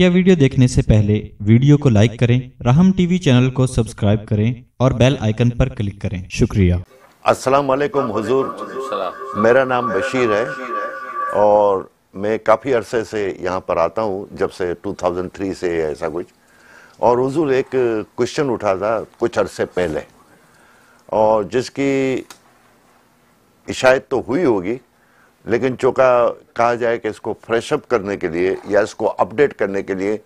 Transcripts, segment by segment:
मुख्य वीडियो देखने से पहले वीडियो को लाइक करें राहम टीवी चैनल को सब्सक्राइब करें और बेल आइकन पर क्लिक करें शुक्रिया अस्सलाम वालेकुम हुजूर मेरा नाम बशीर है और मैं काफ़ी अरसे से यहाँ पर आता हूँ जब से 2003 से ऐसा कुछ और हुजूर एक क्वेश्चन उठा था कुछ अरसे पहले और जिसकी शायद तो हुई होगी लेकिन चौका कहा जाए कि इसको फ्रेशअप करने के लिए या इसको अपडेट करने के लिए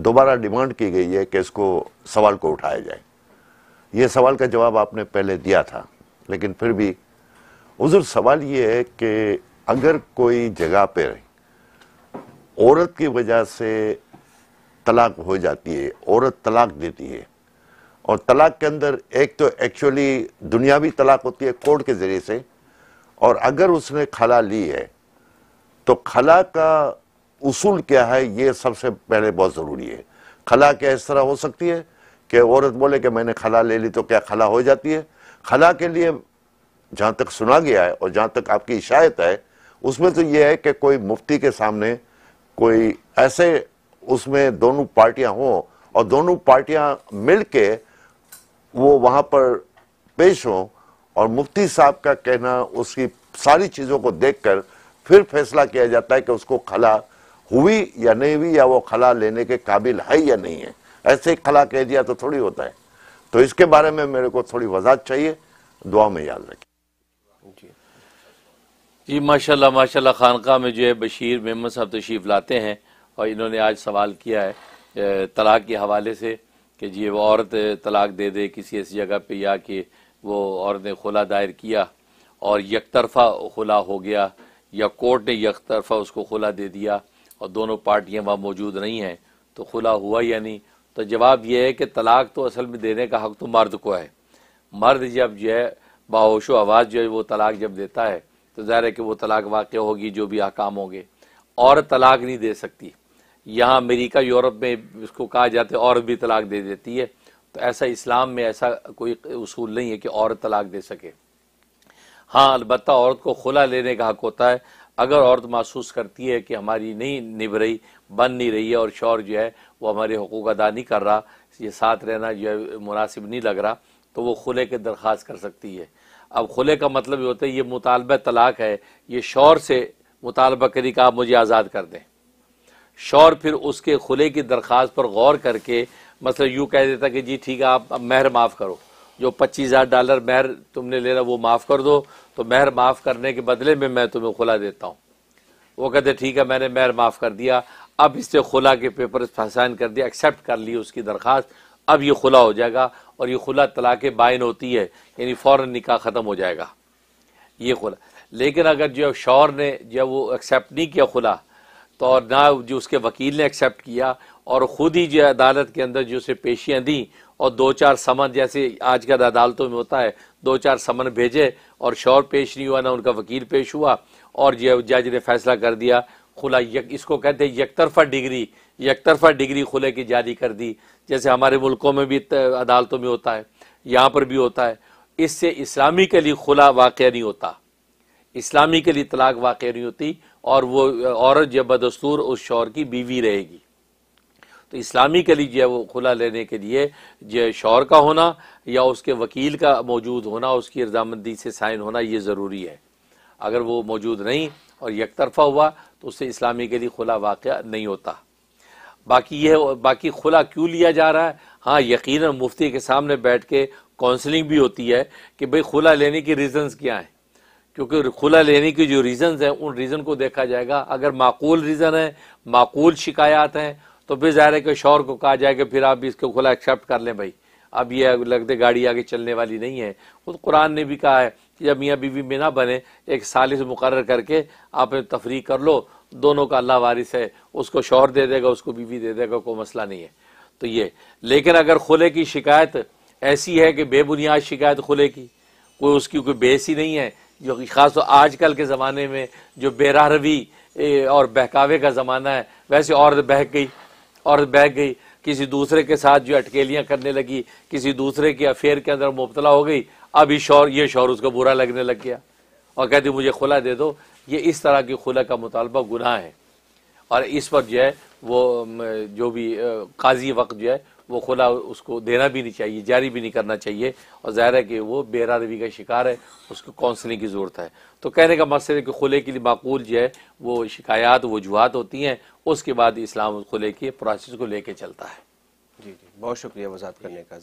दोबारा डिमांड की गई है कि इसको सवाल को उठाया जाए ये सवाल का जवाब आपने पहले दिया था लेकिन फिर भी उजर सवाल ये है कि अगर कोई जगह पर औरत की वजह से तलाक हो जाती है औरत तलाक देती है और तलाक के अंदर एक तो एक्चुअली दुनियावी तलाक होती है कोर्ट के ज़रिए से और अगर उसने खला ली है तो खला का उसूल क्या है ये सबसे पहले बहुत ज़रूरी है खला क्या इस तरह हो सकती है कि औरत बोले कि मैंने खला ले ली तो क्या खला हो जाती है खला के लिए जहाँ तक सुना गया है और जहाँ तक आपकी इशायत है उसमें तो यह है कि कोई मुफ्ती के सामने कोई ऐसे उसमें दोनों पार्टियाँ हों और दोनों पार्टियाँ मिल के वो वहाँ पर पेश हों और मुफ्ती साहब का कहना उसकी सारी चीज़ों को देखकर फिर फैसला किया जाता है कि उसको खला हुई या नहीं हुई या वो खला लेने के काबिल है या नहीं है ऐसे ही खला कह दिया तो थोड़ी होता है तो इसके बारे में मेरे को थोड़ी वजात चाहिए दुआ में याद रखें जी माशाल्लाह माशाल्लाह खानका में जो है बशीर मेहमद साहब तशरीफ़ लाते हैं और इन्होंने आज सवाल किया है तलाक के हवाले से कि जी वो औरत तलाक दे दे किसी ऐसी जगह पे या कि वो और ने खुला दायर किया और यक तरफा खुला हो गया या कोर्ट ने यक तरफा उसको खुला दे दिया और दोनों पार्टियाँ वहाँ मौजूद नहीं हैं तो खुला हुआ या नहीं तो जवाब यह है कि तलाक तो असल में देने का हक तो मर्द को है मर्द जब जो है बाहोशो आवाज़ जो है वो तलाक जब देता है तो ज़ाहिर है कि वो तलाक वाक़ होगी जो भी अहकाम होंगे और तलाक नहीं दे सकती यहाँ अमेरिका यूरोप में इसको कहा जाता है और भी तलाक दे देती है तो ऐसा इस्लाम में ऐसा कोई उसूल नहीं है कि औरत तलाक दे सके हाँ अलबत् औरत को खुला लेने का हक होता है अगर औरत महसूस करती है कि हमारी नहीं निभ रही बन नहीं रही है और शौर जो है वो हमारे हकूक अदा नहीं कर रहा ये साथ रहना जो है मुनासिब नहीं लग रहा तो वो खुले के दरख्वास्त कर सकती है अब खुले का मतलब ये होता है ये मुतालब तलाक है ये शौर से मुतालबा करी का आप मुझे आज़ाद कर दें शौर फिर उसके खुले की दरख्वास्त पर गौर करके मतलब यूँ कह देता कि जी ठीक है आप अब मेहर माफ़ करो जो पच्चीस हज़ार डॉलर मेहर तुमने लेना वो माफ़ कर दो तो मेहर माफ़ करने के बदले में मैं तुम्हें खुला देता हूँ वो कहते ठीक है मैंने मेहर माफ़ कर दिया अब इससे खुला के पेपर साइन कर दिया एक्सेप्ट कर ली उसकी दरख्वास्त अब ये खुला हो जाएगा और ये खुला तलाक बाइन होती है यानी फ़ौर निका ख़त्म हो जाएगा ये खुला लेकिन अगर जो शौर ने जब वो एक्सेप्ट नहीं किया खुला तो और ना जो उसके वकील ने एक्सेप्ट किया और ख़ुद ही जो अदालत के अंदर जो उसे पेशियाँ दी और दो चार समन जैसे आज कल अदालतों में होता है दो चार समन भेजे और शोर पेश नहीं हुआ ना उनका वकील पेश हुआ और जो जज ने फैसला कर दिया खुला यक इसको कहते हैं यकतरफा डिग्री यकतरफा डिग्री खुले की जारी कर दी जैसे हमारे मुल्कों में भी अदालतों में होता है यहाँ पर भी होता है इससे इस्लामी के लिए खुला वाक़ नहीं होता इस्लामी के लिए तलाक वाक़ नहीं होती और वो औरत जब बदस्तूर उस शोर की बीवी रहेगी तो इस्लामी के लिए वो खुला लेने के लिए जो शौर का होना या उसके वकील का मौजूद होना उसकी रजामंदी से साइन होना ये ज़रूरी है अगर वो मौजूद नहीं और यक तरफा हुआ तो उससे इस्लामी के लिए खुला वाक़ नहीं होता बाकी यह बाकी खुला क्यों लिया जा रहा है हाँ यकीन मुफ्ती के सामने बैठ के काउंसलिंग भी होती है कि भाई खुला लेने के रीज़न्स क्या हैं क्योंकि खुला लेने के जो रीज़न्स हैं उन रीज़न को देखा जाएगा अगर माकूल रीज़न है माकूल शिकायात हैं तो फिर ज़ाहिर है कि शोर को कहा जाए कि फिर आप भी इसको खुला एक्सेप्ट कर लें भाई अब ये लगते गाड़ी आगे चलने वाली नहीं है खुद तो कुरान ने भी कहा है कि जब मियाँ बीवी में ना बने एक सालिस मुकर करके आप तफरी कर लो दोनों का अल्लाह वारिस है उसको शोहर दे देगा उसको बीवी दे देगा कोई मसला नहीं है तो ये लेकिन अगर खुले की शिकायत ऐसी है कि बेबुनियाद शिकायत खुले की कोई उसकी कोई बेस ही नहीं है जो कि खास तो आजकल के ज़माने में जो बेराहरवी और बहकावे का ज़माना है वैसे औरत बहक गई और बह गई किसी दूसरे के साथ जो अटकेलियाँ करने लगी किसी दूसरे के अफेयर के अंदर मुबतला हो गई अब ये शौर ये शौर उसको बुरा लगने लग गया और कहती मुझे खुला दे दो ये इस तरह की खुला का मुतालबा गुनाह है और इस पर जो है वो जो भी काजी वक्त जो है वो खुला उसको देना भी नहीं चाहिए जारी भी नहीं करना चाहिए और ज़ाहिर है कि वो बेरा रवी का शिकार है उसको काउंसलिंग की ज़रूरत है तो कहने का मकसद है कि खुले के लिए माकूल जो है वो शिकायत वजूहत होती हैं उसके बाद इस्लाम उसको लेके प्रोसेस को लेके चलता है जी जी बहुत शुक्रिया वजात करने का